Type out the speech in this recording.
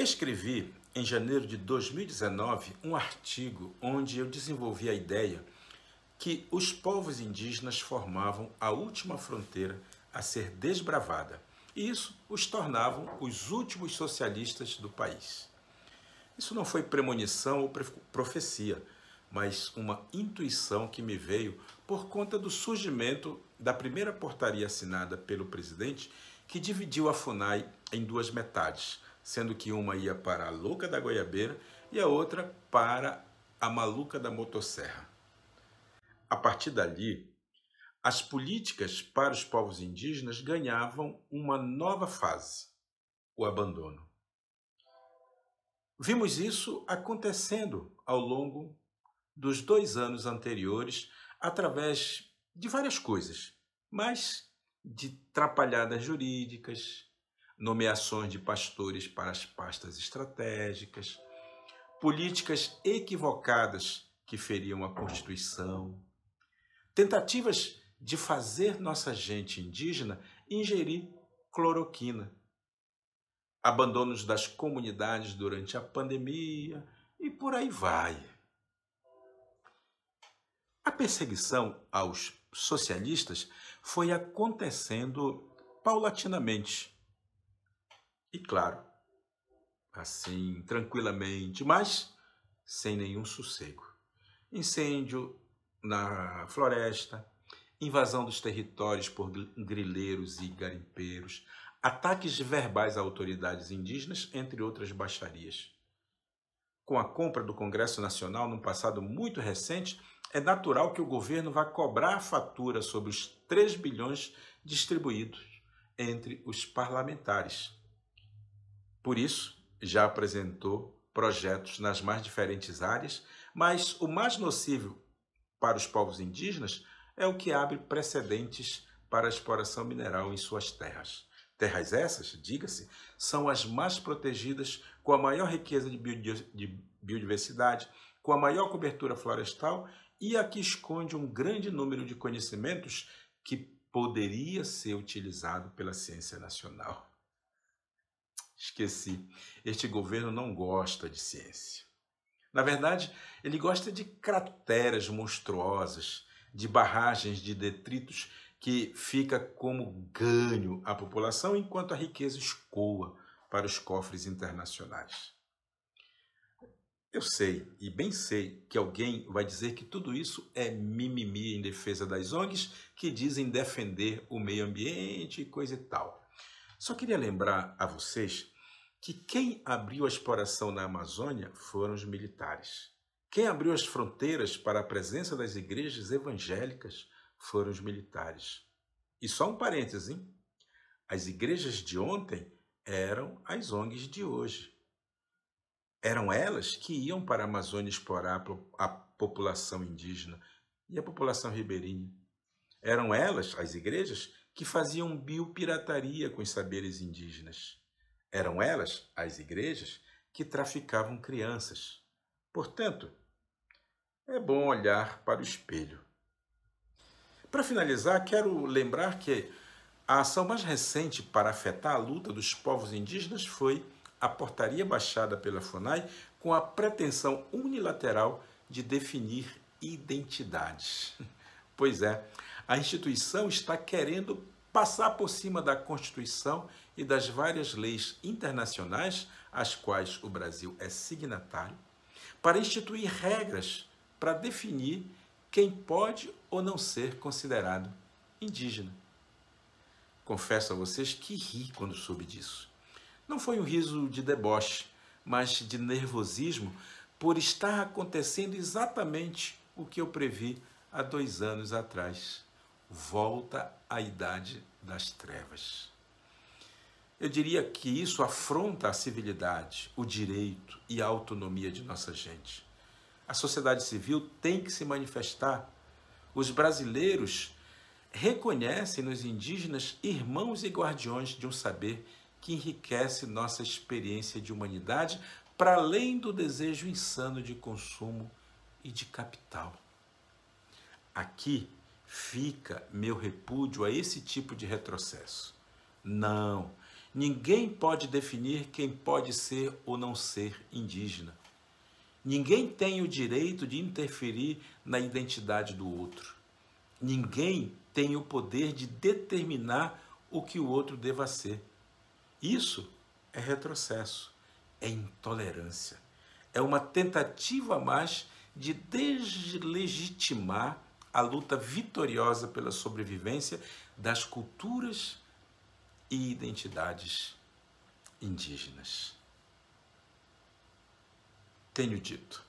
Escrevi em janeiro de 2019 um artigo onde eu desenvolvi a ideia que os povos indígenas formavam a última fronteira a ser desbravada, e isso os tornavam os últimos socialistas do país. Isso não foi premonição ou profecia, mas uma intuição que me veio por conta do surgimento da primeira portaria assinada pelo presidente que dividiu a FUNAI em duas metades, sendo que uma ia para a louca da goiabeira e a outra para a maluca da motosserra. A partir dali, as políticas para os povos indígenas ganhavam uma nova fase, o abandono. Vimos isso acontecendo ao longo dos dois anos anteriores através de várias coisas, mas de trapalhadas jurídicas, nomeações de pastores para as pastas estratégicas, políticas equivocadas que feriam a Constituição, tentativas de fazer nossa gente indígena ingerir cloroquina, abandonos das comunidades durante a pandemia e por aí vai. A perseguição aos socialistas foi acontecendo paulatinamente e claro, assim, tranquilamente, mas sem nenhum sossego. Incêndio na floresta, invasão dos territórios por grileiros e garimpeiros, ataques verbais a autoridades indígenas, entre outras baixarias. Com a compra do Congresso Nacional num passado muito recente, é natural que o governo vá cobrar a fatura sobre os 3 bilhões distribuídos entre os parlamentares. Por isso, já apresentou projetos nas mais diferentes áreas, mas o mais nocivo para os povos indígenas é o que abre precedentes para a exploração mineral em suas terras. Terras essas, diga-se, são as mais protegidas, com a maior riqueza de biodiversidade, com a maior cobertura florestal e a que esconde um grande número de conhecimentos que poderia ser utilizado pela ciência nacional. Esqueci. Este governo não gosta de ciência. Na verdade, ele gosta de crateras monstruosas, de barragens de detritos que fica como ganho à população enquanto a riqueza escoa para os cofres internacionais. Eu sei, e bem sei, que alguém vai dizer que tudo isso é mimimi em defesa das ONGs que dizem defender o meio ambiente e coisa e tal. Só queria lembrar a vocês que quem abriu a exploração na Amazônia foram os militares. Quem abriu as fronteiras para a presença das igrejas evangélicas foram os militares. E só um parêntese, hein? As igrejas de ontem eram as ONGs de hoje. Eram elas que iam para a Amazônia explorar a população indígena e a população ribeirinha. Eram elas, as igrejas, que faziam biopirataria com os saberes indígenas. Eram elas, as igrejas, que traficavam crianças. Portanto, é bom olhar para o espelho. Para finalizar, quero lembrar que a ação mais recente para afetar a luta dos povos indígenas foi a portaria baixada pela FUNAI com a pretensão unilateral de definir identidades. Pois é, a instituição está querendo passar por cima da Constituição e das várias leis internacionais às quais o Brasil é signatário, para instituir regras para definir quem pode ou não ser considerado indígena. Confesso a vocês que ri quando soube disso. Não foi um riso de deboche, mas de nervosismo por estar acontecendo exatamente o que eu previ há dois anos atrás. Volta à idade das trevas. Eu diria que isso afronta a civilidade, o direito e a autonomia de nossa gente. A sociedade civil tem que se manifestar. Os brasileiros reconhecem nos indígenas irmãos e guardiões de um saber que enriquece nossa experiência de humanidade para além do desejo insano de consumo e de capital. Aqui fica meu repúdio a esse tipo de retrocesso. Não, ninguém pode definir quem pode ser ou não ser indígena. Ninguém tem o direito de interferir na identidade do outro. Ninguém tem o poder de determinar o que o outro deva ser. Isso é retrocesso, é intolerância. É uma tentativa mais de deslegitimar a luta vitoriosa pela sobrevivência das culturas e identidades indígenas. Tenho dito.